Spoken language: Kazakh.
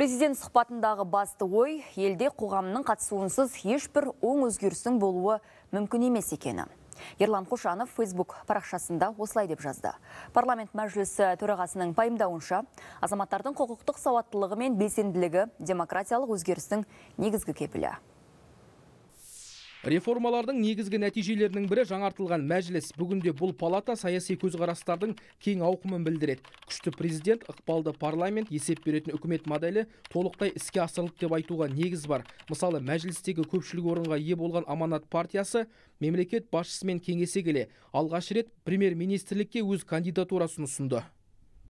Президент сұхбатындағы басты ой елде қоғамның қатысуынсыз ешбір оң өзгерістің болуы мүмкін емес екені. Ерлан Қошанов Facebook парақшасында осылай деп жазды. Парламент мәжілісі төрағасының пайымдауынша, азаматтардың құқықтық сауаттылығы мен белсенділігі демократиялық өзгерістің негізгі кепілі реформалардың негізгі нәтижелерінің бірі жаңартылған мәжіліс бүгінде бұл палата саяси көзқарастардың кең ауқымын білдіреді күшті президент ықпалды парламент есеп беретін үкімет моделі толықтай іске асырылды деп айтуға негіз бар мысалы мәжілістегі көпшілік орынға ие болған аманат партиясы мемлекет басшысымен кеңесе келе алғаш рет премьер министрлікке өз кандидатурасын ұсынды